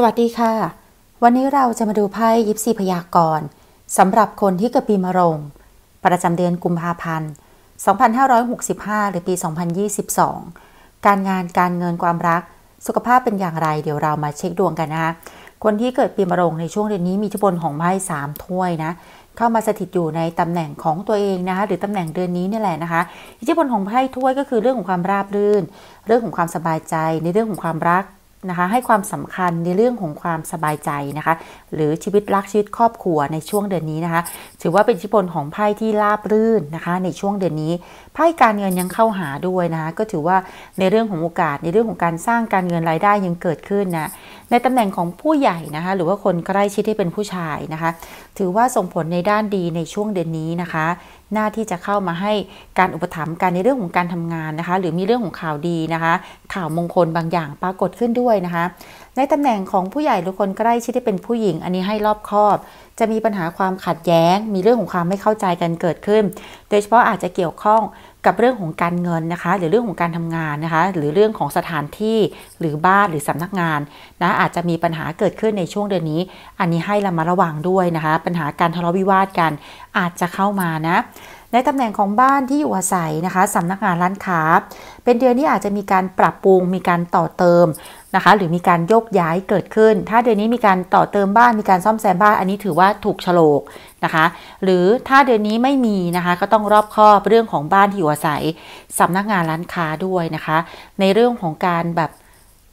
สวัสดีค่ะ วันนี้เราจะมาดูไพ่ยิปซีพยากรณ์สำหรับคนที่เกิดปีมะโรง ประจำเดือนกุมภาพันธ์ 2565 หรือปี 2022 การงานการเงินความรักสุขภาพเป็นอย่างไรเดี๋ยวเรามาเช็คดวงกันนะ คนที่เกิดปีมะโรงในช่วงเดือนนี้มีทุบนของไพ่3ถ้วยนะ เข้ามาสถิตอยู่ในตำแหน่งของตัวเองนะคะหรือตำแหน่งเดือนนี้นี่แหละนะคะอิทธิพลของไพ่ถ้วยก็คือเรื่องของความราบรื่น เรื่องของความสบายใจ ในเรื่องของความรักนะคะให้ความสำคัญในเรื่องของความสบายใจนะคะ หรือชีวิตรักชีวิตครอบครัวในช่วงเดือนนี้นะคะ ถือว่าเป็นอิทธิพลของไพ่ที่ราบรื่นนะคะ ในช่วงเดือนนี้ไพ่การเงินยังเข้าหาด้วยนะคะก็ถือว่าในเรื่องของโอกาสในเรื่องของการสร้างการเงินรายได้ยังเกิดขึ้นนะในตำแหน่งของผู้ใหญ่นะคะ หรือว่าคนใกล้ชิดที่เป็นผู้ชายนะคะ ถือว่าส่งผลในด้านดีในช่วงเดือนนี้นะคะหน้าที่จะเข้ามาให้การอุปถัมภ์กันในเรื่องของการทำงานนะคะหรือมีเรื่องของข่าวดีนะคะ ข่าวมงคลบางอย่างปรากฏขึ้นด้วยนะคะ ในตำแหน่งของผู้ใหญ่หรือคนใกล้ชิดที่เป็นผู้หญิง อันนี้ให้รอบคอบ จะมีปัญหาความขัดแย้ง มีเรื่องของความไม่เข้าใจกันเกิดขึ้น โดยเฉพาะอาจจะเกี่ยวข้องกับเรื่องของการเงินนะคะ หรือเรื่องของการทำงานนะคะ หรือเรื่องของสถานที่หรือบ้านหรือสำนักงาน นะอาจจะมีปัญหาเกิดขึ้นในช่วงเดือนนี้ อันนี้ให้เรามาระวังด้วยนะคะ ปัญหาการทะเลาะวิวาทกัน อาจจะเข้ามานะในตำแหน่งของบ้านที่อยู่อาศัยนะคะ สำนักงานร้านค้า เป็นเดือนที่อาจจะมีการปรับปรุง มีการต่อเติมนะคะ หรือมีการโยกย้ายเกิดขึ้น ถ้าเดือนนี้มีการต่อเติมบ้าน มีการซ่อมแซมบ้าน อันนี้ถือว่าถูกฉลกนะคะ หรือถ้าเดือนนี้ไม่มีนะคะ ก็ต้องรอบคอบเรื่องของบ้านที่อยู่อาศัย สำนักงานร้านค้าด้วยนะคะ ในเรื่องของการแบบ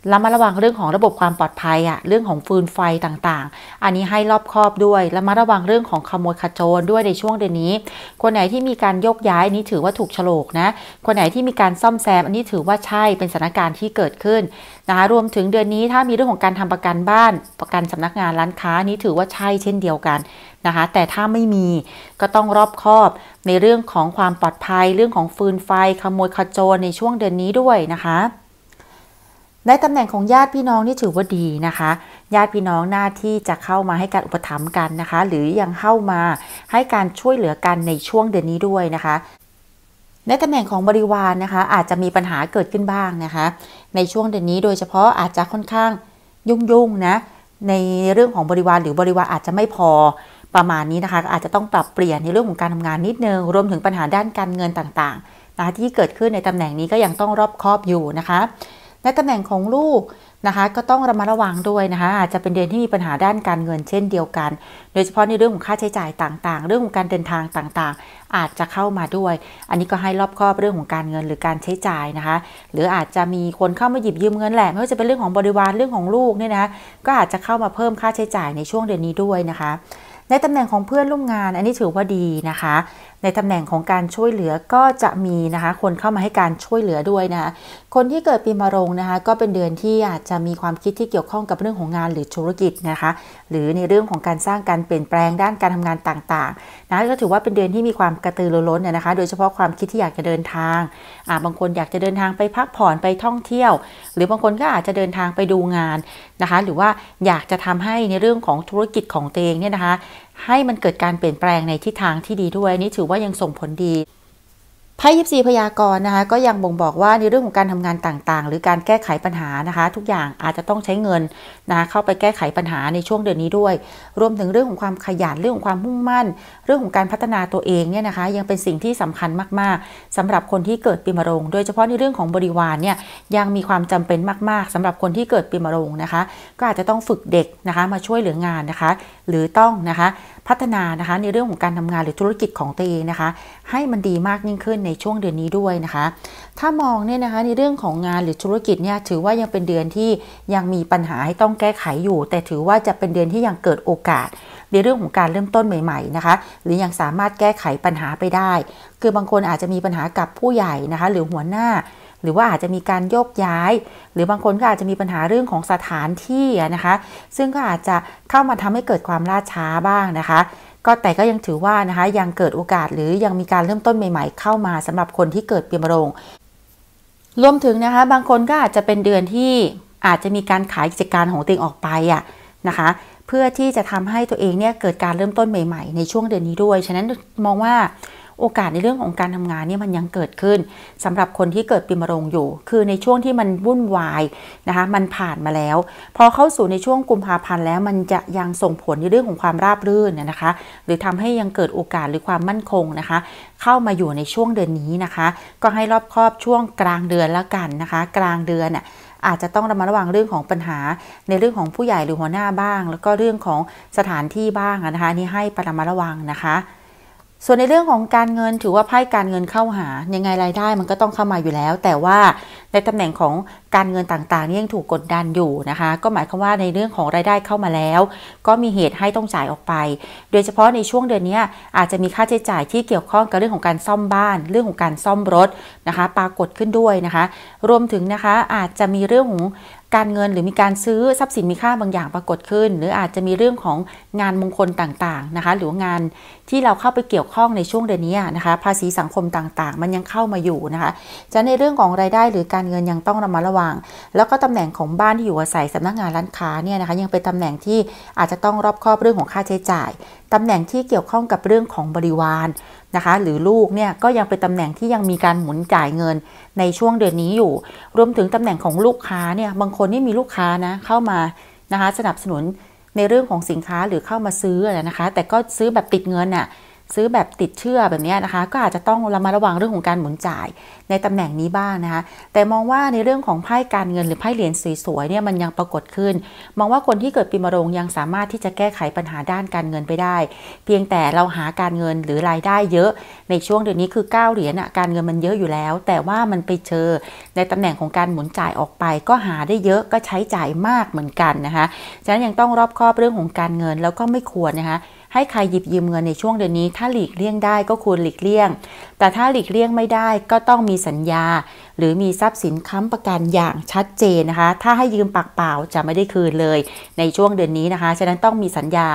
แล้วมาระวังเรื่องของระบบความปลอดภัยอะเรื่องของฟืนไฟต่างๆ อันนี้ให้รอบคอบด้วย แล้วมาระวังเรื่องของขโมยขจร ด้วยในช่วงเดือนนี้ คนไหนที่มีการยกย้ายนี้ถือว่าถูกฉลกนะ คนไหนที่มีการซ่อมแซม อันนี้ถือว่าใช่เป็นสถานการณ์ที่เกิดขึ้นนะคะรวมถึงเดือนนี้ถ้ามีเรื่องของการทำประกันบ้านประกันสำนักงานร้านค้านี้ถือว่าใช่เช่นเดียวกันนะคะแต่ถ้าไม่มีก็ต้องรอบคอบในเรื่องของความปลอดภัย เรื่องของฟืนไฟขโมยขจรในช่วงเดือนนี้ด้วยนะคะในตำแหน่งของญาติพี่น้องนี่ถือว่าดีนะคะ ญาติพี่น้องหน้าที่จะเข้ามาให้การอุปถัมภ์กันนะคะ หรือยังเข้ามาให้การช่วยเหลือกันในช่วงเดือนนี้ด้วยนะคะ ในตำแหน่งของบริวารนนะคะ อาจจะมีปัญหาเกิดขึ้นบ้างนะคะ ในช่วงเดือนนี้โดยเฉพาะอาจจะค่อนข้างยุ่งๆนะ ในเรื่องของบริวาร หรือบริวารอาจจะไม่พอประมาณนี้นะคะ อาจจะต้องปรับเปลี่ยนในเรื่องของการทำงานนิดนึงรวมถึงปัญหาด้านการเงินต่างๆนะที่เกิดขึ้นในตำแหน่งนี้ก็ยังต้องรอบคอบอยู่นะคะในตำแหน่งของลูกนะคะก็ต้องระมัดระวังด้วยนะคะ อาจจะเป็นเดือนที่มีปัญหาด้านการเงินเช่นเดียวกัน โดยเฉพาะในเรื่องของค่าใช้จ่ายต่างๆ เรื่องของการเดินทางต่างๆ อาจจะเข้ามาด้วย อันนี้ก็ให้รอบคอบเรื่องของการเงินหรือการใช้จ่ายนะคะ หรืออาจจะมีคนเข้ามาหยิบยืมเงินแหละไม่ว่าจะเป็นเรื่องของบริวารเรื่องของลูกเนี่ยนะก็อาจจะเข้ามาเพิ่มค่าใช้จ่ายในช่วงเดือนนี้ด้วยนะคะ ในตำแหน่งของเพื่อนร่วมงาน อันนี้ถือว่าดีนะคะในตำแหน่งของการช่วยเหลือก็จะมีนะคะ คนเข้ามาให้การช่วยเหลือด้วยนะคะคนที่เกิดปีมะโรงนะคะ ก็เป็นเดือนที่อาจจะมีความคิดที่เกี่ยวข้องกับเรื่องของงานหรือธุรกิจนะคะ หรือในเรื่องของการสร้างการเปลี่ยนแปลงด้านการทำงานต่างๆนะก็ถือว่าเป็นเดือนที่มีความกระตือรือร้นนะคะ โดยเฉพาะความคิดที่อยากจะเดินทางอ่าบางคนอยากจะเดินทางไปพักผ่อนไปท่องเที่ยว หรือบางคนก็อาจจะเดินทางไปดูงานนะคะ หรือว่าอยากจะทำให้ในเรื่องของธุรกิจของตัวเองเนี่ยนะคะให้มันเกิดการเปลี่ยนแปลงในทิศทางที่ดีด้วยนี่ถือว่ายังส่งผลดีไพ่ยิปซีพยากรณ์นะคะก็ยังบ่งบอกว่าในเรื่องของการทำงานต่างๆ หรือการแก้ไขปัญหานะคะ ทุกอย่างอาจจะต้องใช้เงินนะะเข้าไปแก้ไขปัญหาในช่วงเดือนนี้ด้วย รวมถึงเรื่องของความขยันเรื่องของความมุ่งมั่น เรื่องของการพัฒนาตัวเองเนี่ยนะคะยังเป็นสิ่งที่สำคัญมากๆ สำหรับคนที่เกิดปีมะโรงโดยเฉพาะในเรื่องของบริวารเนี่ยยังมีความจำเป็นมาก ๆ สำหรับคนที่เกิดปีมะโรงนะคะก็อาจจะต้องฝึกเด็กนะคะมาช่วยเหลืองานนะคะ หรือต้องนะคะพัฒนานะคะในเรื่องของการทำงานหรือธุรกิจของตัวเองนะคะ ให้มันดีมากยิ่งขึ้นในช่วงเดือนนี้ด้วยนะคะ ถ้ามองเนี่ยนะคะในเรื่องของงานหรือธุรกิจเนี่ยถือว่ายังเป็นเดือนที่ยังมีปัญหาให้ต้องแก้ไขอยู่ แต่ถือว่าจะเป็นเดือนที่ยังเกิดโอกาส ในเรื่องของการเริ่มต้นใหม่ๆนะคะ หรือยังสามารถแก้ไขปัญหาไปได้ คือบางคนอาจจะมีปัญหากับผู้ใหญ่นะคะ หรือหัวหน้าหรือว่าอาจจะมีการโยกย้าย หรือบางคนก็อาจจะมีปัญหาเรื่องของสถานที่นะคะ ซึ่งก็อาจจะเข้ามาทำให้เกิดความล่าช้าบ้างนะคะก็แต่ก็ยังถือว่านะคะยังเกิดโอกาสหรือยังมีการเริ่มต้นใหม่ๆ เข้ามาสำหรับคนที่เกิดปีมะโรงรวมถึงนะคะบางคนก็อาจจะเป็นเดือนที่อาจจะมีการขายกิจการของตัวเองออกไปอ่ะนะคะเพื่อที่จะทำให้ตัวเองเนี่ยเกิดการเริ่มต้นใหม่ๆ ในช่วงเดือนนี้ด้วยฉะนั้นมองว่าโอกาสในเรื่องของการทำงานเนี่ยมันยังเกิดขึ้น สำหรับคนที่เกิดปีมะโรงอยู่ คือในช่วงที่มันวุ่นวายนะคะ มันผ่านมาแล้ว พอเข้าสู่ในช่วงกุมภาพันธ์แล้วมันจะยังส่งผลในเรื่องของความราบรื่นนะคะ หรือทำให้ยังเกิดโอกาสหรือความมั่นคงนะคะ เข้ามาอยู่ในช่วงเดือนนี้นะคะ ก็ให้รอบครอบช่วงกลางเดือนแล้วกันนะคะ กลางเดือนอ่ะอาจจะต้องระมัดระวังเรื่องของปัญหา ในเรื่องของผู้ใหญ่หรือหัวหน้าบ้าง แล้วก็เรื่องของสถานที่บ้างนะคะนี่ให้ประมัดระวังนะคะส่วนในเรื่องของการเงินถือว่าไพ่การเงินเข้าหายังไงรายได้มันก็ต้องเข้ามาอยู่แล้ว แต่ว่าในตำแหน่งของการเงินต่างๆนี่ยังถูกกดดันอยู่นะคะ ก็หมายความว่าในเรื่องของรายได้เข้ามาแล้ว ก็มีเหตุให้ต้องจ่ายออกไป โดยเฉพาะในช่วงเดือนนี้อาจจะมีค่าใช้จ่ายที่เกี่ยวข้องกับเรื่องของการซ่อมบ้าน เรื่องของการซ่อมรถนะคะ ปรากฏขึ้นด้วยนะคะ รวมถึงนะคะอาจจะมีเรื่องของการเงินหรือมีการซื้อทรัพย์สินมีค่าบางอย่างปรากฏขึ้น หรืออาจจะมีเรื่องของงานมงคลต่างๆ นะคะ หรืองานที่เราเข้าไปเกี่ยวข้องในช่วงเดือนนี้นะคะ ภาษีสังคมต่างๆ มันยังเข้ามาอยู่นะคะจะในเรื่องของรายได้หรือการเงินยังต้องระมัดระวังแล้วก็ตำแหน่งของบ้านที่อยู่อาศัยสำนักงานร้านค้าเนี่ยนะคะยังเป็นตำแหน่งที่อาจจะต้องรอบคอบเรื่องของค่าใช้จ่าย ตำแหน่งที่เกี่ยวข้องกับเรื่องของบริวารนะคะหรือลูกเนี่ยก็ยังเป็นตำแหน่งที่ยังมีการหมุนจ่ายเงิน ในช่วงเดือนนี้อยู่ รวมถึงตำแหน่งของลูกค้าเนี่ยบางคนนี่มีลูกค้านะเข้ามานะคะสนับสนุนในเรื่องของสินค้าหรือเข้ามาซื้อนะคะ แต่ก็ซื้อแบบติดเงินอะ่ะซื้อแบบติดเชื่อแบบนี้นะคะ ก็อาจจะต้องระมัดระวังเรื่องของการหมุนจ่าย ในตำแหน่งนี้บ้างนะคะ แต่มองว่าในเรื่องของไพ่การเงินหรือไพ่เหรียญสวยๆเนี่ยมันยังปรากฏขึ้น มองว่าคนที่เกิดปีมะโรงยังสามารถที่จะแก้ไขปัญหาด้านการเงินไปได้ เพียงแต่เราหาการเงินหรือรายได้เยอะ ในช่วงเดือนนี้คือ9เหรียญอะการเงินมันเยอะอยู่แล้ว แต่ว่ามันไปเจอในตำแหน่งของการหมุนจ่ายออกไป ก็หาได้เยอะก็ใช้จ่ายมากเหมือนกันนะคะฉะนั้นยังต้องรอบคอบเรื่องของการเงินแล้วก็ไม่ควรนะคะให้ใครหยิบยืมเงินในช่วงเดือนนี้ ถ้าหลีกเลี่ยงได้ก็ควรหลีกเลี่ยง แต่ถ้าหลีกเลี่ยงไม่ได้ ก็ต้องมีสัญญา หรือมีทรัพย์สินค้ำประกันอย่างชัดเจนนะคะ ถ้าให้ยืมปากเปล่าจะไม่ได้คืนเลยในช่วงเดือนนี้นะคะ ฉะนั้นต้องมีสัญญา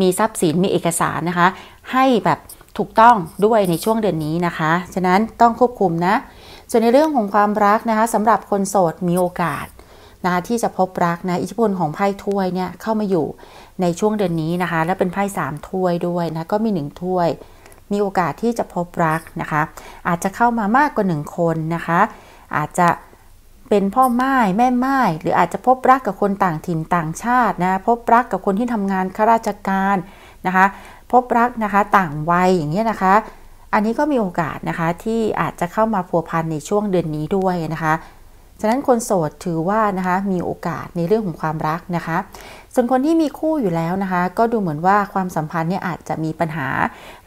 มีทรัพย์สินมีเอกสารนะคะ ให้แบบถูกต้องด้วยในช่วงเดือนนี้นะคะ ฉะนั้นต้องควบคุมนะ ส่วนในเรื่องของความรักนะคะสำหรับคนโสดมีโอกาสนะที่จะพบรักนะอิทธิพลของไพ่ถ้วยเนี่ยเข้ามาอยู่ในช่วงเดือนนี้นะคะ และเป็นไพ่สามถ้วยด้วยนะก็มีหนึ่งถ้วย มีโอกาสที่จะพบรักนะคะ อาจจะเข้ามามากกว่าหนึ่งคนนะคะ อาจจะเป็นพ่อไม้แม่ไม้หรืออาจจะพบรักกับคนต่างถิ่นต่างชาตินะพบรักกับคนที่ทำงานข้าราชการนะคะ พบรักนะคะต่างวัยอย่างเงี้ยนะคะ อันนี้ก็มีโอกาสนะคะที่อาจจะเข้ามาพัวพันในช่วงเดือนนี้ด้วยนะคะฉะนั้นคนโสดถือว่านะคะมีโอกาสในเรื่องของความรักนะคะ ส่วนคนที่มีคู่อยู่แล้วนะคะก็ดูเหมือนว่าความสัมพันธ์เนี่ยอาจจะมีปัญหา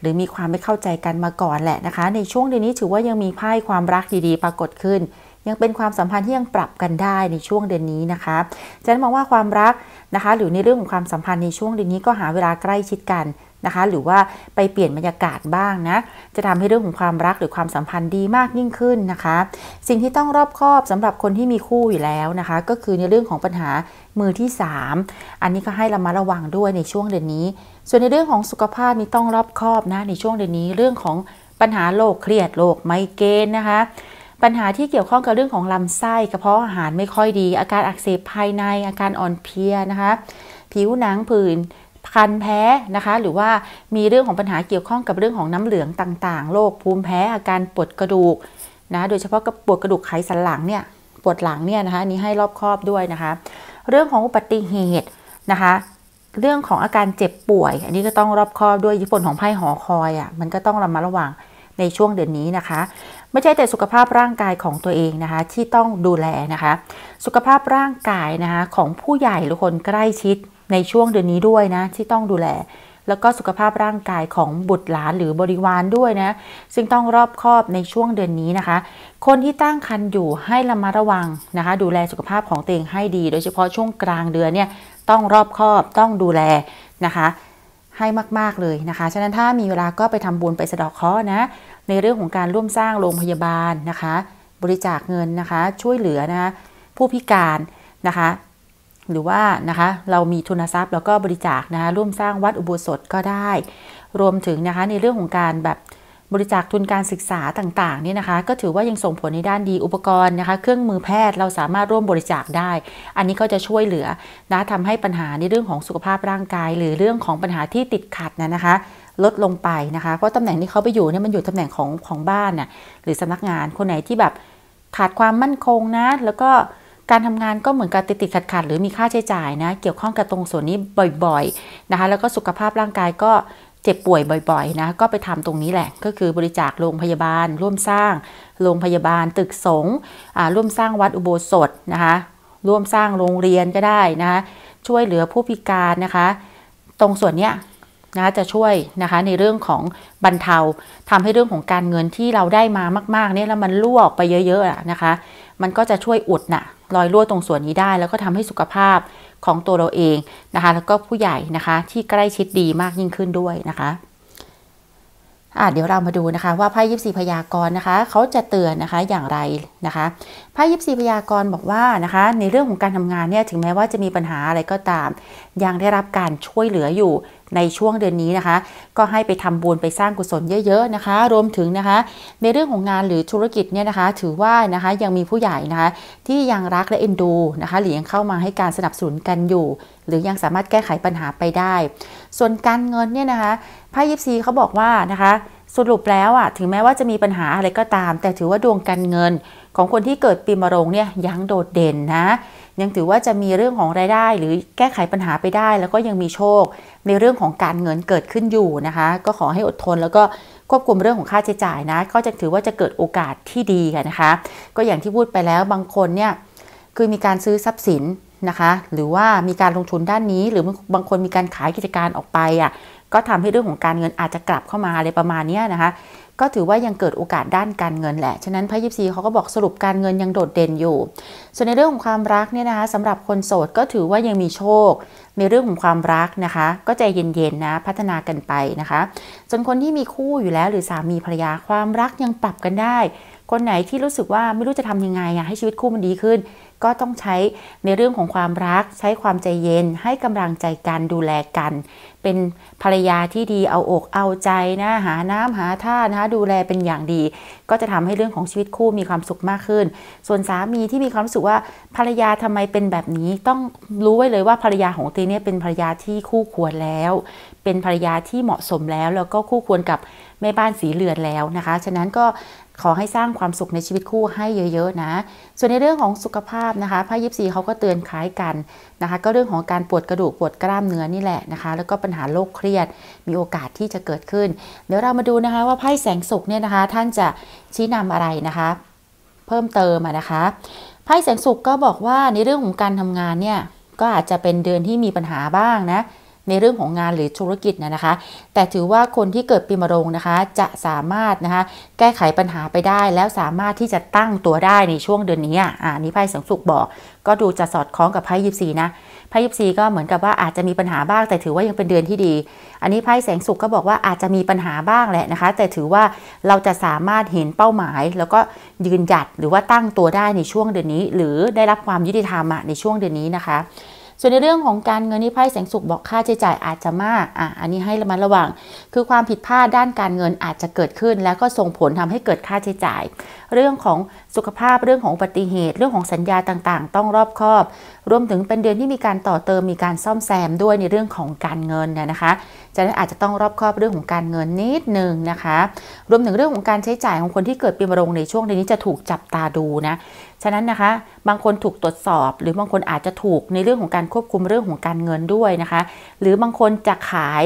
หรือมีความไม่เข้าใจกันมาก่อนแหละนะคะในช่วงเดือนนี้ถือว่ายังมีไพ่ความรักดีๆปรากฏขึ้น ยังเป็นความสัมพันธ์ที่ยังปรับกันได้ในช่วงเดือนนี้นะคะฉะนั้นมองว่าความรักนะคะ หรือในเรื่องของความสัมพันธ์ในช่วงเดือนนี้ก็หาเวลาใกล้ชิดกันนะคะหรือว่าไปเปลี่ยนบรรยากาศบ้างนะ จะทำให้เรื่องของความรักหรือความสัมพันธ์ดีมากยิ่งขึ้นนะคะ สิ่งที่ต้องรอบคอบสำหรับคนที่มีคู่อยู่แล้วนะคะ ก็คือในเรื่องของปัญหามือที่ 3 อันนี้ก็ให้เรามาระวังด้วยในช่วงเดือนนี้ ส่วนในเรื่องของสุขภาพนี่ต้องรอบคอบนะในช่วงเดือนนี้เรื่องของปัญหาโรคเครียดโรคไมเกรนนะคะปัญหาที่เกี่ยวข้องกับเรื่องของลำไส้กระเพาะอาหารไม่ค่อยดี อาการอักเสบภายในอาการอ่อนเพลียนะคะผิวหนังผื่นคันแพ้นะคะ หรือว่ามีเรื่องของปัญหาเกี่ยวข้องกับเรื่องของน้ำเหลืองต่างๆโรคภูมิแพ้อาการปวดกระดูกนะโดยเฉพาะกับปวดกระดูกไขสันหลังเนี่ยปวดหลังเนี่ยนะคะนี้ให้รอบครอบด้วยนะคะ เรื่องของอุบัติเหตุนะคะเรื่องของอาการเจ็บป่วย อันนี้ก็ต้องรอบครอบด้วยยุ่นของไพ่หอคอยอะ่ะมันก็ต้องระมัดระวังในช่วงเดือนนี้นะคะ ไม่ใช่แต่สุขภาพร่างกายของตัวเองนะคะที่ต้องดูแลนะคะ สุขภาพร่างกายนะคะของผู้ใหญ่หรือคนใกล้ชิดในช่วงเดือนนี้ด้วยนะ ที่ต้องดูแลแล้วก็สุขภาพร่างกายของบุตรหลานหรือบริวารด้วยนะ ซึ่งต้องรอบคอบในช่วงเดือนนี้นะคะ คนที่ตั้งครรภ์อยู่ให้ระมัดระวังนะคะ ดูแลสุขภาพของตัวเองให้ดี โดยเฉพาะช่วงกลางเดือนเนี่ย ต้องรอบคอบต้องดูแลนะคะให้มากๆเลยนะคะ ฉะนั้นถ้ามีเวลาก็ไปทำบุญไปสะดอกเคราะห์นะในเรื่องของการร่วมสร้างโรงพยาบาลนะคะ บริจาคเงินนะคะ ช่วยเหลือนะคะผู้พิการนะคะหรือว่านะคะ เรามีทุนทรัพย์แล้วก็บริจาคนะคะร่วมสร้างวัดอุโบสถก็ได้ รวมถึงนะคะในเรื่องของการแบบบริจาคทุนการศึกษาต่างๆนี่นะคะ ก็ถือว่ายังส่งผลในด้านดีอุปกรณ์นะคะเครื่องมือแพทย์เราสามารถร่วมบริจาคได้ อันนี้ก็จะช่วยเหลือนะทำให้ปัญหาในเรื่องของสุขภาพร่างกาย หรือเรื่องของปัญหาที่ติดขัดนะนะคะ ลดลงไปนะคะเพราะตำแหน่งที่เขาไปอยู่เนี่ยมันอยู่ตำแหน่งของของบ้านน่ะหรือสำนักงานคนไหนที่แบบขาดความมั่นคงนะแล้วก็การทำงานก็เหมือนกับติดติดขัดขัด หรือมีค่าใช้จ่ายนะเกี่ยวข้องกับตรงส่วนนี้บ่อยๆนะคะ แล้วก็สุขภาพร่างกายก็เจ็บป่วยบ่อยๆ นะก็ไปทำตรงนี้แหละก็คือบริจาคโรงพยาบาล ร่วมสร้างโรงพยาบาลตึกสงฆ์ร่วมสร้างวัดอุโบสถนะคะ ร่วมสร้างโรงเรียนก็ได้นะคะช่วยเหลือผู้พิการนะคะ ตรงส่วนเนี้ยนะจะช่วยนะคะ ในเรื่องของบรรเทาทำให้เรื่องของการเงินที่เราได้มามากๆเนี่ยแล้วมันรั่วออกไปเยอะๆนะคะ มันก็จะช่วยอุดนะ่ะรอยรั่วตรงส่วนนี้ได้ แล้วก็ทำให้สุขภาพของตัวเราเองนะคะ แล้วก็ผู้ใหญ่นะคะที่ใกล้ชิดดีมากยิ่งขึ้นด้วยนะคะอ่ะเดี๋ยวเรามาดูนะคะว่าไพ่ยิบสีพยากรณ์นะคะ เขาจะเตือนนะคะอย่างไรนะคะไพ่ยิปซีพยากรณ์บอกว่านะคะ ในเรื่องของการทำงานเนี่ยถึงแม้ว่าจะมีปัญหาอะไรก็ตาม ยังได้รับการช่วยเหลืออยู่ในช่วงเดือนนี้นะคะ ก็ให้ไปทำบุญไปสร้างกุศลเยอะ ๆนะคะ รวมถึงนะคะ ในเรื่องของงานหรือธุรกิจเนี่ยนะคะ ถือว่านะคะยังมีผู้ใหญ่นะคะที่ยังรักและเอ็นดูนะคะหรือยังเข้ามาให้การสนับสนุนกันอยู่ หรือยังสามารถแก้ไขปัญหาไปได้ ส่วนการเงินเนี่ยนะคะไพ่ยิปซีเขาบอกว่านะคะสรุปแล้วอ่ะถึงแม้ว่าจะมีปัญหาอะไรก็ตาม แต่ถือว่าดวงการเงินของคนที่เกิดปีมะโรงเนี่ย ยังโดดเด่นนะ ยังถือว่าจะมีเรื่องของรายได้ หรือแก้ไขปัญหาไปได้ แล้วก็ยังมีโชคในเรื่องของการเงินเกิดขึ้นอยู่นะคะ ก็ขอให้อดทน แล้วก็ควบคุมเรื่องของค่าใช้จ่ายนะ ก็จะถือว่าจะเกิดโอกาสที่ดีกันนะคะ ก็อย่างที่พูดไปแล้วบางคนเนี่ยคือมีการซื้อทรัพย์สินนะคะ หรือว่ามีการลงทุนด้านนี้ หรือบางคนมีการขายกิจการออกไปอ่ะก็ทำให้เรื่องของการเงินอาจจะกลับเข้ามาอะไรประมาณนี้นะคะ ก็ถือว่ายังเกิดโอกาสด้านการเงินแหละ ฉะนั้นพระยิปซีเขาก็บอกสรุปการเงินยังโดดเด่นอยู่ ส่วนในเรื่องของความรักเนี่ยนะคะสำหรับคนโสดก็ถือว่ายังมีโชคในเรื่องของความรักนะคะ ก็ใจเย็นๆนะพัฒนากันไปนะคะจนคนที่มีคู่อยู่แล้ว หรือสามีภรรยาความรักยังปรับกันได้ คนไหนที่รู้สึกว่าไม่รู้จะทำยังไงให้ชีวิตคู่มันดีขึ้นก็ต้องใช้ในเรื่องของความรักใช้ความใจเย็นให้กำลังใจกันดูแลกัน เป็นภรรยาที่ดีเอาอกเอาใจนะหาน้ำหาท่านะคะดูแลเป็นอย่างดี ก็จะทำให้เรื่องของชีวิตคู่มีความสุขมากขึ้น ส่วนสามีที่มีความรู้สึกว่าภรรยาทำไมเป็นแบบนี้ ต้องรู้ไว้เลยว่าภรรยาของตีเนี่ยเป็นภรรยาที่คู่ควรแล้ว เป็นภรรยาที่เหมาะสมแล้วแล้วก็คู่ควรกับแม่บ้านสีเลือนแล้วนะคะ ฉะนั้นก็ขอให้สร้างความสุขในชีวิตคู่ให้เยอะๆนะ ส่วนในเรื่องของสุขภาพนะคะ ไพ่ยิปซีเขาก็เตือนคล้ายกันนะคะ ก็เรื่องของการปวดกระดูกปวดกล้ามเนื้อนี่แหละนะคะ แล้วก็ปัญหาโรคเครียด มีโอกาสที่จะเกิดขึ้น เดี๋ยวเรามาดูนะคะว่าไพ่แสงสุขเนี่ยนะคะ ท่านจะชี้นำอะไรนะคะ เพิ่มเติมนะคะ ไพ่แสงสุขก็บอกว่า ในเรื่องของการทำงานเนี่ย ก็อาจจะเป็นเดือนที่มีปัญหาบ้างนะในเรื่องของงานหรือธุรกิจนะคะ แต่ถือว่าคนที่เกิดปีมะโรงนะคะ จะสามารถนะคะแก้ไขปัญหาไปได้ แล้วสามารถที่จะตั้งตัวได้ในช่วงเดือนนี้อ่านี่ไพ่สังสุขบอก ก็ดูจะสอดคล้องกับไพ่ยิบสีนะไพ่ยิบสีก็เหมือนกับว่าอาจจะมีปัญหาบ้าง แต่ถือว่ายังเป็นเดือนที่ดี อันนี้ไพ่แสงสุขก็บอกว่าอาจจะมีปัญหาบ้างแหละนะคะ แต่ถือว่าเราจะสามารถเห็นเป้าหมาย แล้วก็ยืนหยัดหรือว่าตั้งตัวได้ในช่วงเดือนนี้ หรือได้รับความยุติธรรมในช่วงเดือนนี้นะคะส่วนในเรื่องของการเงินนี่ไพ่แสงสุขบอกค่าใช้จ่ายอาจจะมาก อ่ะ อันนี้ให้ระมัดระวัง คือความผิดพลาดด้านการเงินอาจจะเกิดขึ้น แล้วก็ส่งผลทำให้เกิดค่าใช้จ่าย เรื่องของสุขภาพเรื่องของอุบัติเหตุเรื่องของสัญญาต่างๆ ต้องรอบคอบ รวมถึงเป็นเดือนที่มีการต่อเติม มีการซ่อมแซมด้วยในเรื่องของการเงินนะคะ จะนั้นอาจจะต้องรอบคอบเรื่องของการเงินนิดหนึ่งนะคะ รวมถึงเรื่องของการใช้จ่ายของคนที่เกิดปีมะโรงในช่วงนี้จะถูกจับตาดูนะฉะนั้นนะคะ บางคนถูกตรวจสอบ หรือบางคนอาจจะถูกในเรื่องของการควบคุมเรื่องของการเงินด้วยนะคะ หรือบางคนจะขาย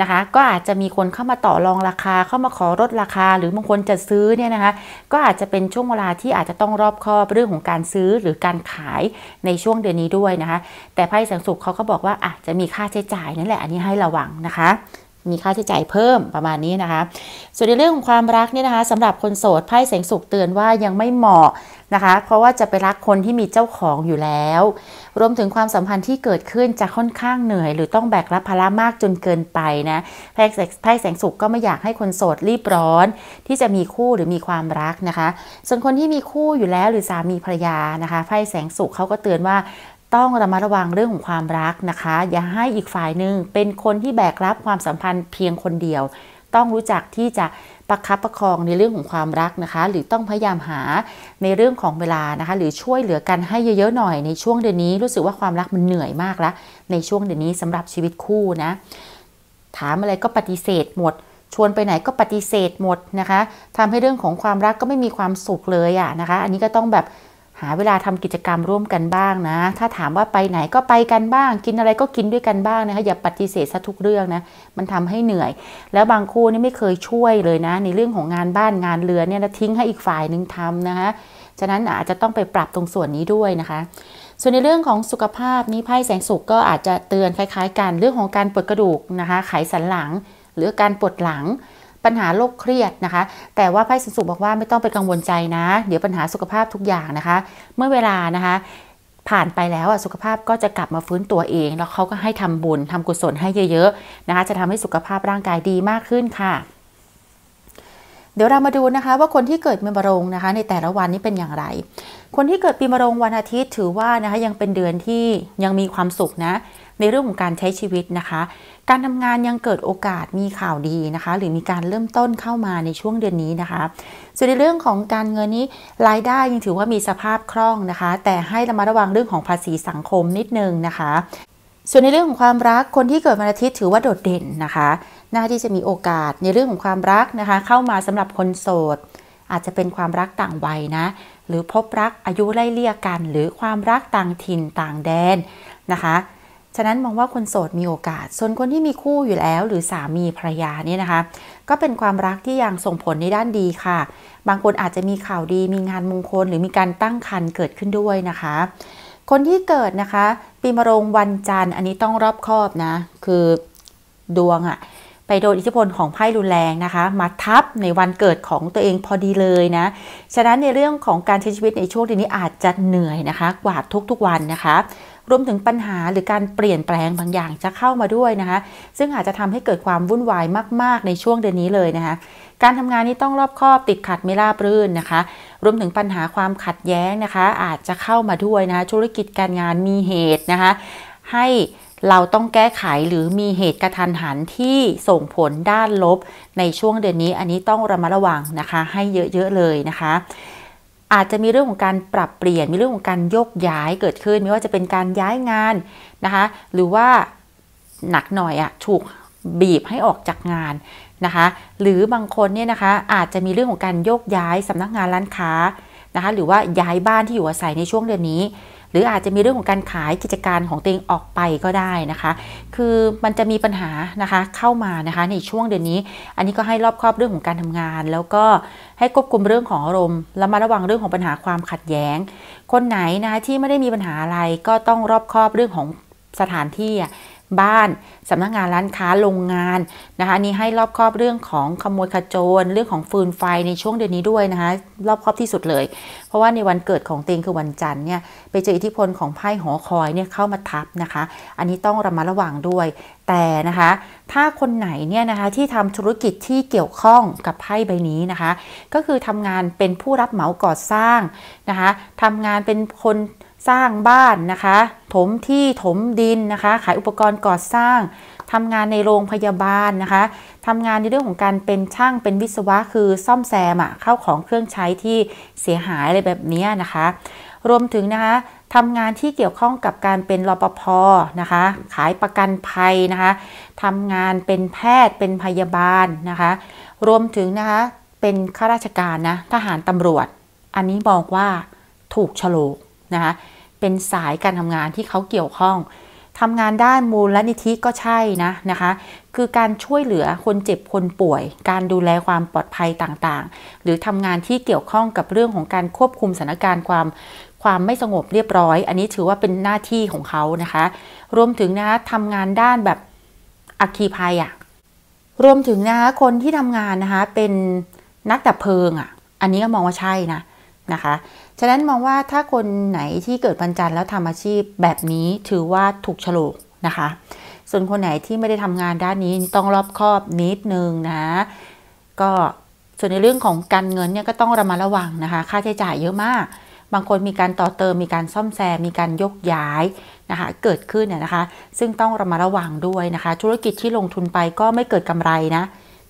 นะคะ ก็อาจจะมีคนเข้ามาต่อรองราคา เข้ามาขอลดราคา หรือบางคนจะซื้อเนี่ยนะคะ ก็อาจจะเป็นช่วงเวลาที่อาจจะต้องรอบคอบเรื่องของการซื้อหรือการขายในช่วงเดือนนี้ด้วยนะคะ แต่ไพ่แสงสุขเขาก็บอกว่าอาจจะมีค่าใช้จ่ายนั่นแหละอันนี้ให้ระวังนะคะมีค่าใช้จ่ายเพิ่มประมาณนี้นะคะ ส่วนในเรื่องของความรักเนี่ยนะคะสำหรับคนโสดไพ่แสงสุกเตือนว่ายังไม่เหมาะนะคะ เพราะว่าจะไปรักคนที่มีเจ้าของอยู่แล้ว รวมถึงความสัมพันธ์ที่เกิดขึ้นจะค่อนข้างเหนื่อย หรือต้องแบกรับภาระมากจนเกินไปนะไพ่ไพ่แสงสุกก็ไม่อยากให้คนโสดรีบร้อน ที่จะมีคู่หรือมีความรักนะคะ ส่วนคนที่มีคู่อยู่แล้วหรือสามีภรรยานะคะไพ่แสงสุกเขาก็เตือนว่าต้องระมัดระวังเรื่องของความรักนะคะ อย่าให้อีกฝ่ายหนึ่งเป็นคนที่แบกรับความสัมพันธ์เพียงคนเดียว ต้องรู้จักที่จะประคับประคองในเรื่องของความรักนะคะ หรือต้องพยายามหาในเรื่องของเวลานะคะ หรือช่วยเหลือกันให้เยอะๆ หน่อยในช่วงเดือนนี้รู้สึกว่าความรักมันเหนื่อยมากแล้วในช่วงเดือนนี้สำหรับชีวิตคู่นะ ถามอะไรก็ปฏิเสธหมด ชวนไปไหนก็ปฏิเสธหมดนะคะ ทำให้เรื่องของความรักก็ไม่มีความสุขเลยอะนะคะ อันนี้ก็ต้องแบบหาเวลาทำกิจกรรมร่วมกันบ้างนะ ถ้าถามว่าไปไหนก็ไปกันบ้าง กินอะไรก็กินด้วยกันบ้างนะคะ อย่าปฏิเสธซะทุกเรื่องนะ มันทำให้เหนื่อย แล้วบางคู่นี่ไม่เคยช่วยเลยนะ ในเรื่องของงานบ้านงานเรือเนี่ยะทิ้งให้อีกฝ่ายนึงทำนะคะ ฉะนั้นอาจจะต้องไปปรับตรงส่วนนี้ด้วยนะคะ ส่วนในเรื่องของสุขภาพนี้ไพ่แสงสุกก็อาจจะเตือนคล้ายๆ กัน เรื่องของการปวดกระดูกนะคะไขสันหลังหรือการปวดหลังปัญหาโรคเครียดนะคะ แต่ว่าไพ่สุสุบอกว่าไม่ต้องไปกังวลใจนะ เดี๋ยวปัญหาสุขภาพทุกอย่างนะคะ เมื่อเวลานะคะ ผ่านไปแล้วสุขภาพก็จะกลับมาฟื้นตัวเอง แล้วเขาก็ให้ทำบุญ ทำกุศลให้เยอะๆนะคะ จะทำให้สุขภาพร่างกายดีมากขึ้นค่ะ เดี๋ยวเรามาดูนะคะว่าคนที่เกิดเมมบรงนะคะ ในแต่ละวันนี้เป็นอย่างไรคนที่เกิดปีมะโรงวันอาทิตย์ถือว่านะคะยังเป็นเดือนที่ยังมีความสุขนะ ในเรื่องของการใช้ชีวิตนะคะ การทำงานยังเกิดโอกาสมีข่าวดีนะคะ หรือมีการเริ่มต้นเข้ามาในช่วงเดือนนี้นะคะ ส่วนในเรื่องของการเงินนี้รายได้ยังถือว่ามีสภาพคล่องนะคะ แต่ให้ระมัดระวังเรื่องของภาษีสังคมนิดนึงนะคะ ส่วนในเรื่องของความรักคนที่เกิดวันอาทิตย์ถือว่าโดดเด่นนะคะ น่าที่จะมีโอกาสในเรื่องของความรักนะคะ เข้ามาสำหรับคนโสด อาจจะเป็นความรักต่างวัยนะหรือพบรักอายุไล่เลี่ยกันหรือความรักต่างถิ่นต่างแดน นะคะ ฉะนั้นมองว่าคนโสดมีโอกาส ส่วนคนที่มีคู่อยู่แล้วหรือสามีภรรยาเนี่ยนะคะก็เป็นความรักที่ยังส่งผลในด้านดีค่ะ บางคนอาจจะมีข่าวดีมีงานมงคลหรือมีการตั้งครรภ์เกิดขึ้นด้วยนะคะ คนที่เกิดนะคะปีมะโรงวันจันทร์อันนี้ต้องรอบคอบนะคือดวงอะ่ะไปโดนอิทธิพลของไพ่รุนแรงนะคะ มาทับในวันเกิดของตัวเองพอดีเลยนะฉะนั้นในเรื่องของการใช้ชีวิตในช่วงเดือนนี้อาจจะเหนื่อยนะคะ กว่าทุกๆวันนะคะ รวมถึงปัญหาหรือการเปลี่ยนแปลงบางอย่างจะเข้ามาด้วยนะคะ ซึ่งอาจจะทำให้เกิดความวุ่นวายมาก ๆ ในช่วงเดือนนี้เลยนะคะ การทำงานนี้ต้องรอบคอบติดขัดไม่ราบรื่นนะคะ รวมถึงปัญหาความขัดแย้งนะคะ อาจจะเข้ามาด้วยนะะธุรกิจการงานมีเหตุนะคะ ให้เราต้องแก้ไขหรือมีเหตุกระทันหันที่ส่งผลด้านลบในช่วงเดือนนี้ อันนี้ต้องระมัดระวังนะคะ ให้เยอะๆเลยนะคะ อาจจะมีเรื่องของการปรับเปลี่ยนมีเรื่องของการยกย้ายเกิดขึ้น ไม่ว่าจะเป็นการย้ายงานนะคะ หรือว่าหนักหน่อยอะถูกบีบให้ออกจากงานนะคะ หรือบางคนเนี่ยนะคะอาจจะมีเรื่องของการยกย้ายสำนักงานร้านค้านะคะ หรือว่าย้ายบ้านที่อยู่อาศัยในช่วงเดือนนี้หรืออาจจะมีเรื่องของการขายกิจการของตัวเองออกไปก็ได้นะคะ คือมันจะมีปัญหานะคะเข้ามานะคะ ในช่วงเดือนนี้ อันนี้ก็ให้รอบครอบเรื่องของการทำงาน แล้วก็ให้ควบคุมเรื่องของอารมณ์และมาระวังเรื่องของปัญหาความขัดแย้ง คนไหนนะคะที่ไม่ได้มีปัญหาอะไรก็ต้องรอบครอบเรื่องของสถานที่บ้าน สำนักงานร้านค้า โรงงาน นะคะนนี้ให้รอบครอบเรื่องของขโมยขโจรเรื่องของฟืนไฟในช่วงเดือนนี้ด้วยนะคะ รอบครอบที่สุดเลย เพราะว่าในวันเกิดของเตงคือวันจันทร์เนี่ย ไปเจออิทธิพลของไพ่หอคอยเนี่ยเข้ามาทับนะคะ อันนี้ต้องระมัดระวังด้วย แต่นะคะ ถ้าคนไหนเนี่ยนะคะที่ทำธุรกิจที่เกี่ยวข้องกับไพ่ใบนี้นะคะ ก็คือทำงานเป็นผู้รับเหมาก่อสร้างนะคะทำงานเป็นคนสร้างบ้านนะคะ ถมที่ ถมดินนะคะ ขายอุปกรณ์ก่อสร้าง ทำงานในโรงพยาบาลนะคะ ทำงานในเรื่องของการเป็นช่าง เป็นวิศวะ คือซ่อมแซมอะเข้าของเครื่องใช้ที่เสียหายอะไรแบบนี้นะคะ รวมถึงนะคะ ทำงานที่เกี่ยวข้องกับการเป็นรปภนะคะ ขายประกันภัยนะคะ ทำงานเป็นแพทย์ เป็นพยาบาลนะคะ รวมถึงนะคะเป็นข้าราชการนะ ทหารตำรวจ อันนี้บอกว่าถูกฉลกนะคะเป็นสายการทำงานที่เขาเกี่ยวข้อง ทำงานด้านมูลลนิธิก็ใช่นะนะคะ คือการช่วยเหลือคนเจ็บคนป่วย การดูแลความปลอดภัยต่างๆ หรือทำงานที่เกี่ยวข้องกับเรื่องของการควบคุมสถานการณ์ความความไม่สงบเรียบร้อย อันนี้ถือว่าเป็นหน้าที่ของเขานะคะ รวมถึงนะคะทำงานด้านแบบอัคคีภัยอะ่ะ รวมถึงนะคะคนที่ทำงานนะคะ เป็นนักดับเพลิงอะ่ะ อันนี้ก็มองว่าใช่นะเนะคะ ฉะนั้นมองว่าถ้าคนไหนที่เกิดวันจันทร์แล้วทำอาชีพแบบนี้ถือว่าถูกฉลุนะคะ ส่วนคนไหนที่ไม่ได้ทำงานด้านนี้ต้องรอบคอบนิดนึงนะ ก็ส่วนในเรื่องของการเงินเนี่ยก็ต้องระมัดระวังนะคะ ค่าใช้จ่ายเยอะมาก บางคนมีการต่อเติม มีการซ่อมแซม มีการยกย้ายนะคะ เกิดขึ้นนะคะ ซึ่งต้องระมัดระวังด้วยนะคะ ธุรกิจที่ลงทุนไปก็ไม่เกิดกำไรนะ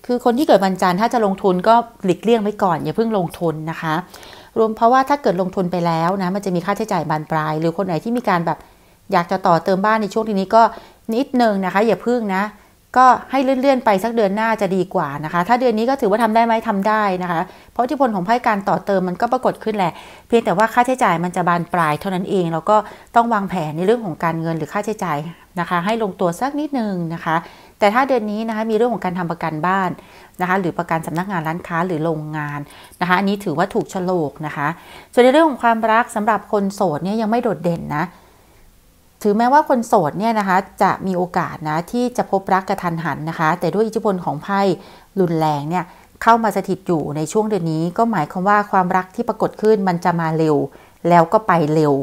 คือคนที่เกิดวันจันทร์ถ้าจะลงทุนก็หลีกเลี่ยงไว้ก่อนอย่าเพิ่งลงทุนนะคะรวมเพราะว่าถ้าเกิดลงทุนไปแล้วนะมันจะมีค่าใช้จ่ายบานปลาย หรือคนไหนที่มีการแบบอยากจะต่อเติมบ้านในช่วงนี้ก็นิดนึงนะคะอย่าพึ่งนะ ก็ให้เลื่อนๆไปสักเดือนหน้าจะดีกว่านะคะ ถ้าเดือนนี้ก็ถือว่าทำได้ไหมทำได้นะคะ เพราะที่ผลของไพ่การต่อเติมมันก็ปรากฏขึ้นแหละ เพียงแต่ว่าค่าใช้จ่ายมันจะบานปลาย เท่านั้นเองเราก็ต้องวางแผนในเรื่องของการเงินหรือค่าใช้จ่ายนะคะ ให้ลงตัวสักนิดนึงนะคะแต่ถ้าเดือนนี้นะคะมีเรื่องของการทำประกันบ้านนะคะ หรือประกันสำนักงานร้านค้าหรือโรงงานนะคะอันนี้ถือว่าถูกฉลกนะคะ ส่วนในเรื่องของความรักสำหรับคนโสดเนี่ยยังไม่โดดเด่นนะถือแม้ว่าคนโสดเนี่ยนะคะ จะมีโอกาสนะที่จะพบรักกระทันหันนะคะ แต่ด้วยอิทธิพลของไพ่รุนแรงเนี่ยเข้ามาสถิตอยู่ในช่วงเดือนนี้ ก็หมายความว่าความรักที่ปรากฏขึ้นมันจะมาเร็วแล้วก็ไปเร็ว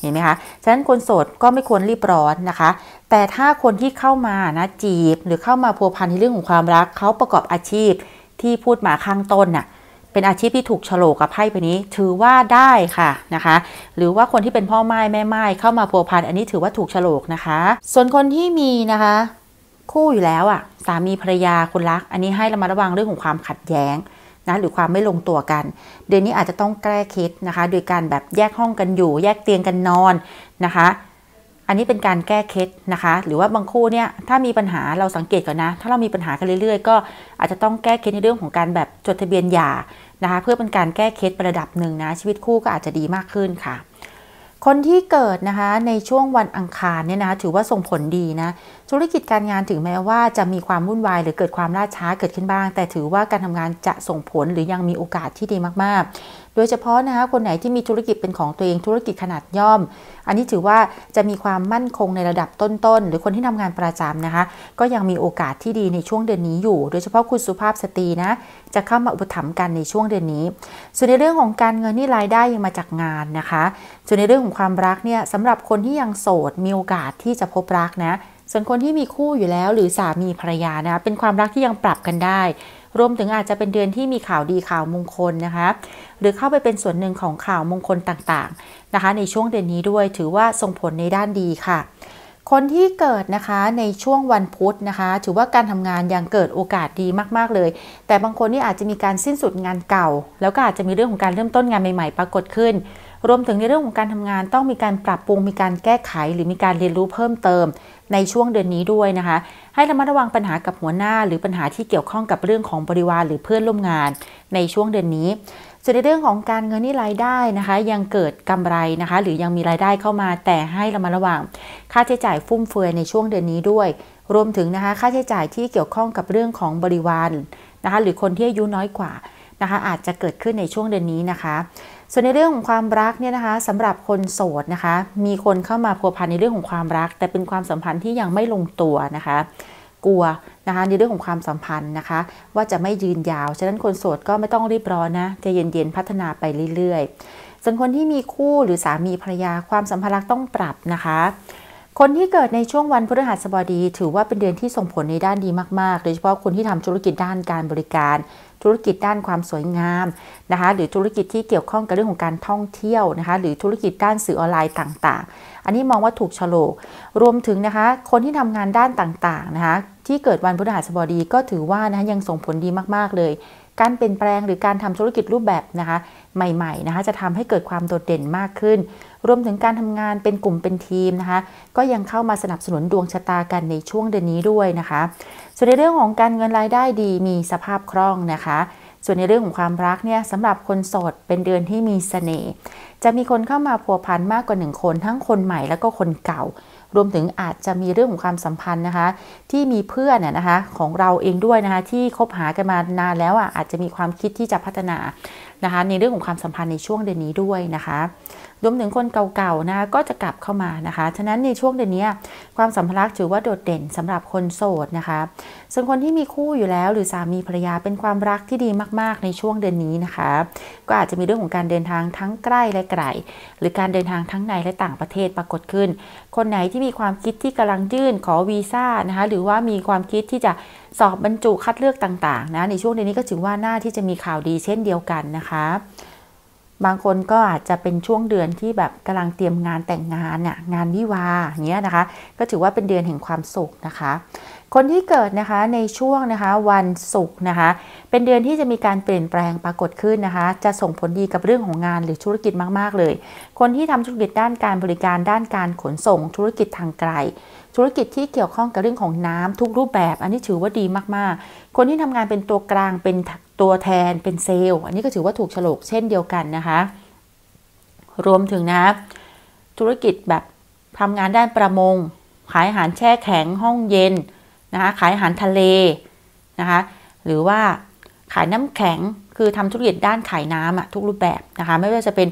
เห็นไหมคะฉะนั้นคนโสดก็ไม่ควรรีบร้อนนะคะแต่ถ้าคนที่เข้ามานะจีบหรือเข้ามาพัวพันในเรื่องของความรักเขาประกอบอาชีพที่พูดมาข้างต้นน่ะเป็นอาชีพที่ถูกฉลกกับไพ่ไปนี้ ถือว่าได้ค่ะนะคะ หรือว่าคนที่เป็นพ่อไม้แม่ไม้เข้ามาพัวพันอันนี้ถือว่าถูกฉลกนะคะ ส่วนคนที่มีนะคะคู่อยู่แล้วอ่ะสามีภรรยาคนรักอันนี้ให้ระมัดระวังเรื่องของความขัดแย้งนะหรือความไม่ลงตัวกัน เดือนนี้อาจจะต้องแก้เคล็ดนะคะ โดยการแบบแยกห้องกันอยู่ แยกเตียงกันนอนนะคะอันนี้เป็นการแก้เคล็ดนะคะหรือว่าบางคู่เนี่ยถ้ามีปัญหาเราสังเกตก่อนนะ ถ้าเรามีปัญหากันเรื่อยๆก็อาจจะต้องแก้เคล็ดในเรื่องของการแบบจดทะเบียนหย่านะคะเพื่อเป็นการแก้เคล็ดระดับหนึ่งนะชีวิตคู่ก็อาจจะดีมากขึ้นค่ะ คนที่เกิดนะคะในช่วงวันอังคารเนี่ยนะถือว่าส่งผลดีนะ ธุรกิจการงานถึงแม้ว่าจะมีความวุ่นวายหรือเกิดความล่าช้าเกิดขึ้นบ้าง แต่ถือว่าการทำงานจะส่งผลหรือยังมีโอกาสที่ดีมากๆโดยเฉพาะนะคะคนไหนที่มีธุรกิจเป็นของตัวเองธุรกิจขนาดย่อม อันนี้ถือว่าจะมีความมั่นคงในระดับต้นๆหรือคนที่ทำงานประจำนะคะก็ยังมีโอกาสที่ดีในช่วงเดือนนี้อยู่ โดยเฉพาะคุณสุภาพสตรีนะจะเข้ามาอุปถัมภ์กันในช่วงเดือนนี้ส่วนในเรื่องของการเงินนี่รายได้ยังมาจากงานนะคะ ส่วนในเรื่องของความรักเนี่ยสำหรับคนที่ยังโสด มีโอกาสที่จะพบรักนะ ส่วนคนที่มีคู่อยู่แล้วหรือสามีภรรยานะเป็นความรักที่ยังปรับกันได้รวมถึง อาจจะเป็นเดือนที่มีข่าวดีข่าวมงคลนะคะ หรือเข้าไปเป็นส่วนหนึ่งของข่าวมงคลต่างๆนะคะ ในช่วงเดือนนี้ด้วยถือว่าส่งผลในด้านดีค่ะ คนที่เกิดนะคะในช่วงวันพุธนะคะ ถือว่าการทำงานยังเกิดโอกาสดีมากๆเลย แต่บางคนนี่อาจจะมีการสิ้นสุดงานเก่า แล้วก็อาจจะมีเรื่องของการเริ่มต้นงานใหม่ๆปรากฏขึ้นรวมถึงในเรื่องของการทำงานต้องมีการปรับปรุงมีการแก้ไข หรือมีการเรียนรู้เพิ่มเติมในช่วงเดือนนี้ด้วยนะคะ ให้ระมัดระวังปัญหากับหัวหน้าหรือปัญหาที่เกี่ยวข้องกับเรื่องของบริวาร หรือเพื่อนร่วมงานในช่วงเดือนนี้ ส่วนในเรื่องของการเงินนี่รายได้นะคะ ยังเกิดกำไรนะคะ หรือยังมีรายได้เข้ามา แต่ให้ระมัดระวังค่าใช้จ่ายฟุ่มเฟือยในช่วงเดือนนี้ด้วย รวมถึงนะคะค่าใช้จ่ายที่เกี่ยวข้องกับเรื่องของบริวารนนะคะหรือคนที่อายุน้อยกว่านะคะอาจจะเกิดขึ้นในช่วงเดือนนี้นะคะส่วนในเรื่องของความรักเนี่ยนะคะสำหรับคนโสดนะคะ มีคนเข้ามาพัวพันในเรื่องของความรักแต่เป็นความสัมพันธ์ที่ยังไม่ลงตัวนะคะ กลัวนะคะในเรื่องของความสัมพันธ์นะคะ ว่าจะไม่ยืนยาวฉะนั้นคนโสดก็ไม่ต้องรีบร้อนนะจะเย็นๆพัฒนาไปเรื่อยๆ ส่วนคนที่มีคู่หรือสามีภรรยาความสัมพันธ์รักต้องปรับนะคะ คนที่เกิดในช่วงวันพฤหัสบดี ถือว่าเป็นเดือนที่ส่งผลในด้านดีมากๆโดยเฉพาะคนที่ทำธุรกิจด้านการบริการธุรกิจด้านความสวยงามนะคะหรือธุรกิจที่เกี่ยวข้องกับเรื่องของการท่องเที่ยวนะคะหรือธุรกิจด้านสื่อออนไลน์ต่างๆ อันนี้มองว่าถูกชะโลกรวมถึงนะคะคนที่ทำงานด้านต่างๆนะคะที่เกิดวันพฤหัสบดีก็ถือว่านะะยังส่งผลดีมากๆเลยการเปลี่ยนแปลงหรือการทำธุรกิจรูปแบบนะคะ ใหม่ๆนะคะจะทำให้เกิดความโดดเด่นมากขึ้นรวมถึงการทำงานเป็นกลุ่มเป็นทีม นะคะ ก็ยังเข้ามาสนับสนุนดวงชะตากันในช่วงเดือนนี้ด้วยนะคะ ส่วนในเรื่องของการเงินรายได้ดีมีสภาพคล่องนะคะ ส่วนในเรื่องของความรักเนี่ยสำหรับคนโสดเป็นเดือนที่มีสเสน่ห์จะมีคนเข้ามาผัวพันมากกว่าหนึ่งคนทั้งคนใหม่แล้วก็คนเก่ารวมถึงอาจจะมีเรื่องของความสัมพันธ์นะคะ ที่มีเพื่อนเนี่ยนะคะของเราเองด้วยนะคะ ที่คบหากันมานานแล้วอ่ะอาจจะมีความคิดที่จะพัฒนานะคะในเรื่องของความสัมพันธ์ในช่วงเดือนนี้ด้วยนะคะรวมถึงคนเก่าๆนะก็จะกลับเข้ามานะคะ ฉะนั้นในช่วงเดือนนี้ความสัมพันธ์ถือว่าโดดเด่นสำหรับคนโสดนะคะ ส่วนคนที่มีคู่อยู่แล้วหรือสามีภรรยา เป็นความรักที่ดีมาก ๆ ในช่วงเดือนนี้นะคะ ก็อาจจะมีเรื่องของการเดินทางทั้งใกล้และไกล หรือการเดินทางทั้งในและต่างประเทศปรากฏขึ้น คนไหนที่มีความคิดที่กำลังยื่นขอวีซ่านะคะ หรือว่ามีความคิดที่จะสอบบรรจุคัดเลือกต่าง ๆนะในช่วงเดือนนี้ก็ถือว่าหน้าที่จะมีข่าวดีเช่นเดียวกันนะคะบางคนก็อาจจะเป็นช่วงเดือนที่แบบกำลังเตรียมงานแต่งงานเนี่ยงานวิวาเนี้ยนะคะก็ถือว่าเป็นเดือนแห่งความสุขนะคะ คนที่เกิดนะคะในช่วงนะคะวันศุกร์นะคะเป็นเดือนที่จะมีการเปลี่ยนแปลงปรากฏขึ้นนะคะ จะส่งผลดีกับเรื่องของงานหรือธุรกิจมากๆเลย คนที่ทำธุรกิจด้านการบริการด้านการขนส่งธุรกิจทางไกลธุรกิจที่เกี่ยวข้องกับเรื่องของน้ำทุกรูปแบบ อันนี้ถือว่าดีมากๆ คนที่ทำงานเป็นตัวกลางเป็นตัวแทนเป็นเซลล์ อันนี้ก็ถือว่าถูกฉลกเช่นเดียวกันนะคะ รวมถึงนะ ธุรกิจแบบทำงานด้านประมง ขายอาหารแช่แข็ง ห้องเย็นนะคะ ขายอาหารทะเลนะคะ หรือว่าขายน้ำแข็งคือทำธุรกิจด้านขายน้ำอะทุกรูปแบบนะคะ ไม่ว่าจะเป็น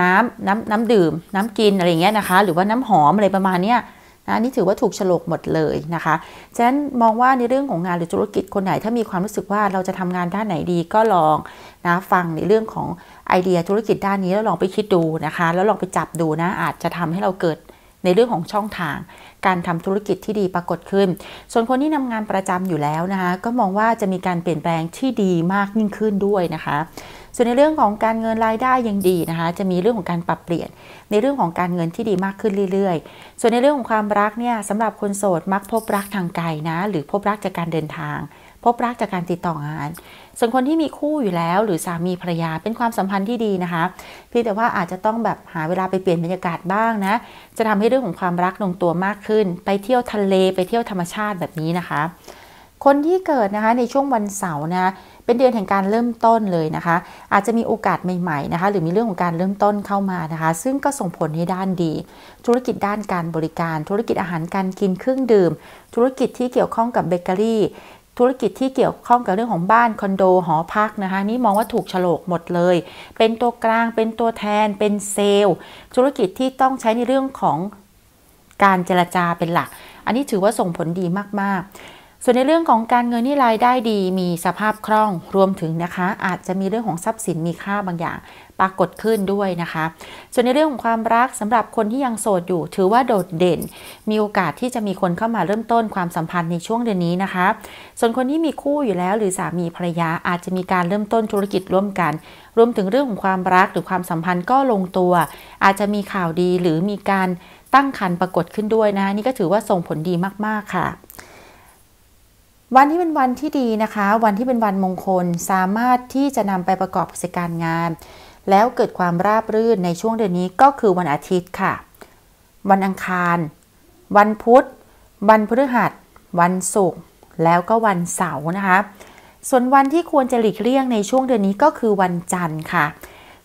น้ำน้ำน้ำดื่ม น้ำกินอะไรเงี้ยนะคะ หรือว่าน้ำหอมอะไรประมาณเนี้ยนะนี่ถือว่าถูกฉลกหมดเลยนะคะ ฉะนั้นมองว่าในเรื่องของงานหรือธุรกิจคนไหนถ้ามีความรู้สึกว่าเราจะทำงานด้านไหนดีก็ลองนะฟังในเรื่องของไอเดียธุรกิจด้านนี้แล้วลองไปคิดดูนะคะแล้วลองไปจับดูนะ อาจจะทำให้เราเกิดในเรื่องของช่องทางการทำธุรกิจที่ดีปรากฏขึ้น ส่วนคนที่นำงานประจำอยู่แล้วนะคะก็มองว่าจะมีการเปลี่ยนแปลงที่ดีมากยิ่งขึ้นด้วยนะคะส่วนในเรื่องของการเงินรายได้ยังดีนะคะ จะมีเรื่องของการปรับเปลี่ยนในเรื่องของการเงินที่ดีมากขึ้นเรื่อยๆ ส่วนในเรื่องของความรักเนี่ยสำหรับคนโสดมักพบรักทางไกลนะ หรือพบรักจากการเดินทาง พบรักจากการติดต่องาน ส่วนคนที่มีคู่อยู่แล้วหรือสามีภรรยา เป็นความสัมพันธ์ที่ดีนะคะ เพียงแต่ว่าอาจจะต้องแบบหาเวลาไปเปลี่ยนบรรยากาศบ้างนะ จะทำให้เรื่องของความรักลงตัวมากขึ้น ไปเที่ยวทะเล ไปเที่ยวธรรมชาติแบบนี้นะคะ คนที่เกิดนะคะ ในช่วงวันเสาร์นะเป็นเดือนแห่งการเริ่มต้นเลยนะคะ อาจจะมีโอกาสใหม่ๆนะคะ หรือมีเรื่องของการเริ่มต้นเข้ามานะคะ ซึ่งก็ส่งผลในด้านดี ธุรกิจด้านการบริการ ธุรกิจอาหารการกินเครื่องดื่ม ธุรกิจที่เกี่ยวข้องกับเบเกอรี่ ธุรกิจที่เกี่ยวข้องกับเรื่องของบ้านคอนโด หอพักนะคะ นี่มองว่าถูกฉลกหมดเลย เป็นตัวกลาง เป็นตัวแทน เป็นเซลล์ ธุรกิจที่ต้องใช้ในเรื่องของการเจรจาเป็นหลัก อันนี้ถือว่าส่งผลดีมากๆส่วนในเรื่องของการเงินนี่รายได้ดี มีสภาพคล่องรวมถึงนะคะ อาจจะมีเรื่องของทรัพย์สินมีค่าบางอย่างปรากฏขึ้นด้วยนะคะ ส่วนในเรื่องของความรักสำหรับคนที่ยังโสดอยู่ถือว่าโดดเด่น มีโอกาสที่จะมีคนเข้ามาเริ่มต้นความสัมพันธ์ในช่วงเดือนนี้นะคะ ส่วนคนที่มีคู่อยู่แล้วหรือสามีภรรยาอาจจะมีการเริ่มต้นธุรกิจร่วมกัน รวมถึงเรื่องของความรักหรือความสัมพันธ์ก็ลงตัว อาจจะมีข่าวดีหรือมีการตั้งคันปรากฏขึ้นด้วยนะนี่ก็ถือว่าส่งผลดีมากๆค่ะวันที่เป็นวันที่ดีนะคะ วันที่เป็นวันมงคลสามารถที่จะนำไปประกอบกิจการงาน แล้วเกิดความราบรื่นในช่วงเดือนนี้ก็คือวันอาทิตย์ค่ะ วันอังคาร วันพุธ วันพฤหัส วันศุกร์ แล้วก็วันเสาร์นะคะ ส่วนวันที่ควรจะหลีกเลี่ยงในช่วงเดือนนี้ก็คือวันจันทร์ค่ะ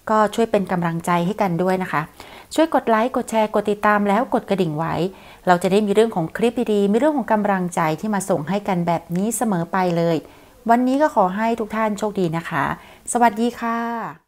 ก็ช่วยเป็นกำลังใจให้กันด้วยนะคะช่วยกดไลค์ กดแชร์ กดติดตามแล้วกดกระดิ่งไว้ เราจะได้มีเรื่องของคลิปดีๆมีเรื่องของกำลังใจที่มาส่งให้กันแบบนี้เสมอไปเลย วันนี้ก็ขอให้ทุกท่านโชคดีนะคะ สวัสดีค่ะ